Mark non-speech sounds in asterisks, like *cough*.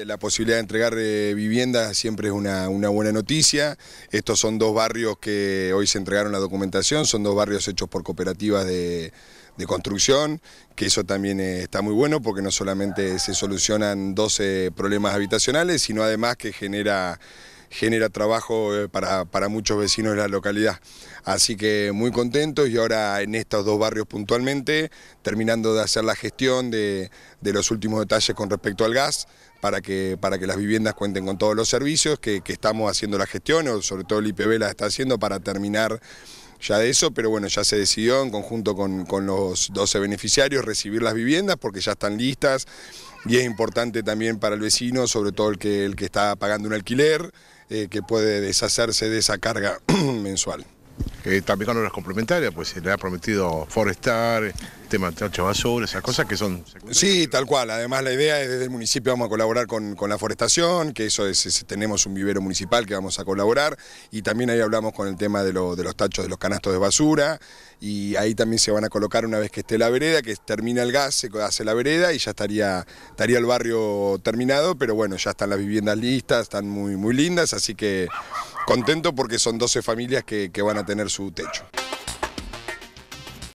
Eh, la posibilidad de entregar eh, viviendas siempre es una, buena noticia. Estos son dos barrios que hoy se entregaron la documentación, son dos barrios hechos por cooperativas de, construcción, que eso también eh, está muy bueno porque no solamente se solucionan 12 problemas habitacionales, sino además que genera genera trabajo eh, para, muchos vecinos de la localidad. Así que muy contentos y ahora en estos dos barrios puntualmente, terminando de hacer la gestión de, los últimos detalles con respecto al gas, para que, para que las viviendas cuenten con todos los servicios, que, estamos haciendo la gestión, o sobre todo el IPB la está haciendo para terminar ya de eso, pero bueno, ya se decidió en conjunto con, con, los 12 beneficiarios recibir las viviendas porque ya están listas y es importante también para el vecino, sobre todo el que, el que está pagando un alquiler, eh, que puede deshacerse de esa carga *clears throat* mensual. Eh, también con horas complementarias, pues se le ha prometido forestar, tema de tachos de basura, esas cosas que son... Sí, tal cual. Además la idea es desde el municipio vamos a colaborar con, la forestación, que eso es, tenemos un vivero municipal que vamos a colaborar, y también ahí hablamos con el tema de, de los tachos, de los canastos de basura, y ahí también se van a colocar una vez que esté la vereda, que termina el gas, se hace la vereda y ya estaría, estaría el barrio terminado, pero bueno, ya están las viviendas listas, están muy, muy lindas, así que Contento porque son 12 familias que, que van a tener su techo.